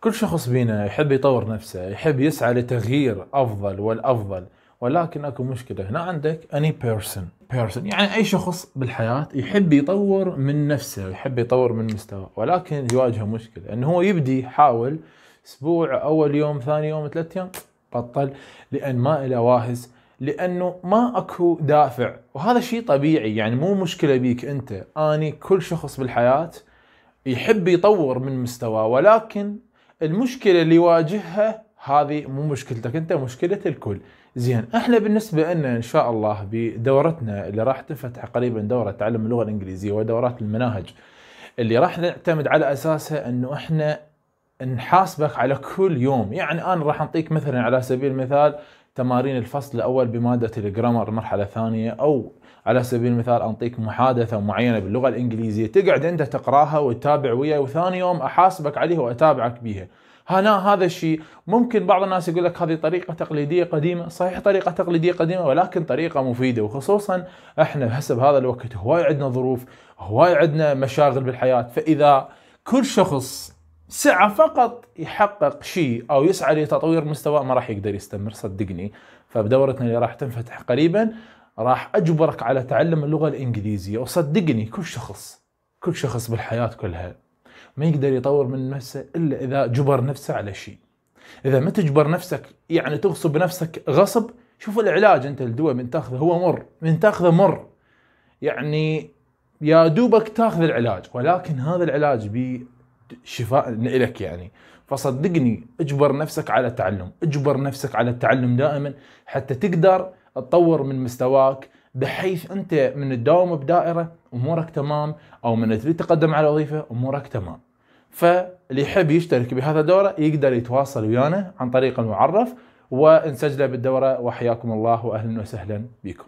كل شخص بينا يحب يطور نفسه يحب يسعى لتغيير أفضل والأفضل ولكن اكو مشكله هنا عندك اني person person يعني اي شخص بالحياه يحب يطور من نفسه يحب يطور من مستواه ولكن يواجهه مشكله انه هو يبدي يحاول اسبوع اول يوم ثاني يوم ثلاث ايام بطل لان ما له واهز لانه ما اكو دافع وهذا شيء طبيعي يعني مو مشكله بيك انت اني كل شخص بالحياه يحب يطور من مستواه ولكن المشكله اللي يواجهها هذه مو مشكلتك انت مشكله الكل زين احنا بالنسبه لنا ان شاء الله بدورتنا اللي راح تنفتح قريبا دوره تعلم اللغه الانجليزيه ودورات المناهج اللي راح نعتمد على اساسها انه احنا نحاسبك على كل يوم يعني انا راح اعطيك مثلا على سبيل المثال تمارين الفصل الاول بماده الجرامر مرحله ثانيه او على سبيل المثال انطيك محادثه معينه باللغه الانجليزيه تقعد انت تقراها وتتابع وياي وثاني يوم احاسبك عليها واتابعك بيها هنا هذا الشيء ممكن بعض الناس يقول لك هذه طريقه تقليديه قديمه صحيح طريقه تقليديه قديمه ولكن طريقه مفيده وخصوصا احنا حسب بهذا الوقت هواي عندنا ظروف هواي عندنا مشاغل بالحياه فاذا كل شخص سعى فقط يحقق شيء او يسعى لتطوير مستوى ما راح يقدر يستمر صدقني فبدورتنا اللي راح تنفتح قريبا راح اجبرك على تعلم اللغه الانجليزيه وصدقني كل شخص كل شخص بالحياه كلها ما يقدر يطور من نفسه الا اذا جبر نفسه على شيء اذا ما تجبر نفسك يعني تغصب نفسك غصب شوف العلاج انت الدواء من تاخذه هو مر من تاخذه مر يعني يا دوبك تاخذ العلاج ولكن هذا العلاج بشفاء لك يعني فصدقني اجبر نفسك على التعلم اجبر نفسك على التعلم دائما حتى تقدر تطور من مستواك بحيث انت من تداوم بدائره امورك تمام او من تريد تقدم على وظيفه امورك تمام. فاللي يحب يشترك بهذا الدوره يقدر يتواصل ويانا عن طريق المعرف ونسجله بالدوره وحياكم الله واهلا وسهلا بكم.